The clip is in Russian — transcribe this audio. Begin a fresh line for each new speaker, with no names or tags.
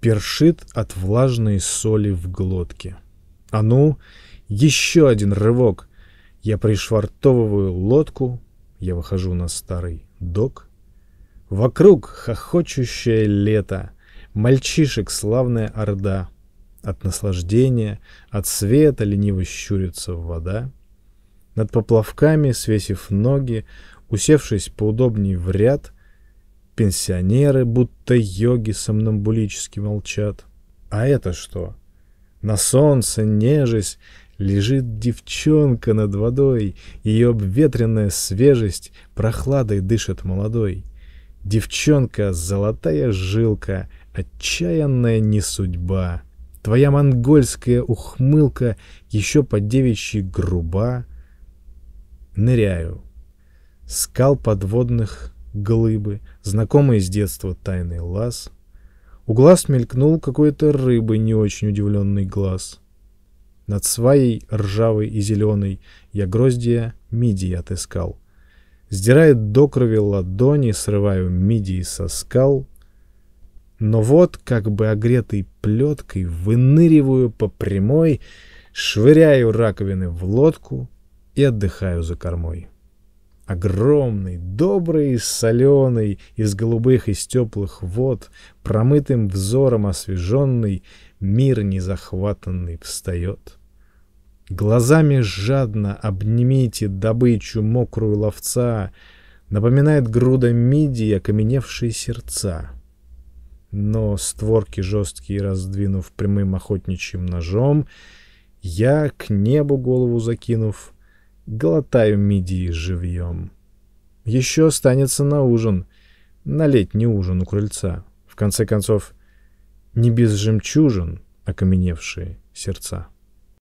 першит от влажной соли в глотке. А ну, еще один рывок. Я пришвартовываю лодку, я выхожу на старый док. Вокруг хохочущее лето, мальчишек славная орда. От наслаждения, от света лениво щурится вода. Над поплавками, свесив ноги, усевшись поудобней в ряд — Пенсионеры, будто йоги, сомнамбулически молчат. А это что? На солнце, нежесть, лежит девчонка над водой, ее обветренная свежесть прохладой дышит молодой. Девчонка, золотая жилка, отчаянная не судьба. Твоя монгольская ухмылка еще по девичьи груба. Ныряю. Скал подводных глыбы, знакомые с детства тайный лаз. У глаз мелькнул какой-то рыбы не очень удивленный глаз. Над сваей ржавой и зеленой я гроздья мидии отыскал. Сдирает до крови ладони, срываю мидии со скал. Но вот, как бы огретой плеткой, выныриваю по прямой, швыряю раковины в лодку и отдыхаю за кормой. Огромный, добрый, соленый, из голубых и теплых вод, промытым взором освеженный, мир незахватанный встает. Глазами жадно обнимите добычу мокрую ловца, напоминает груда мидии окаменевшие сердца. Но створки жесткие раздвинув прямым охотничьим ножом, я, к небу голову закинув, — глотаю мидии живьем. Еще останется на ужин, на летний ужин у крыльца. В конце концов, не без жемчужин окаменевшие сердца.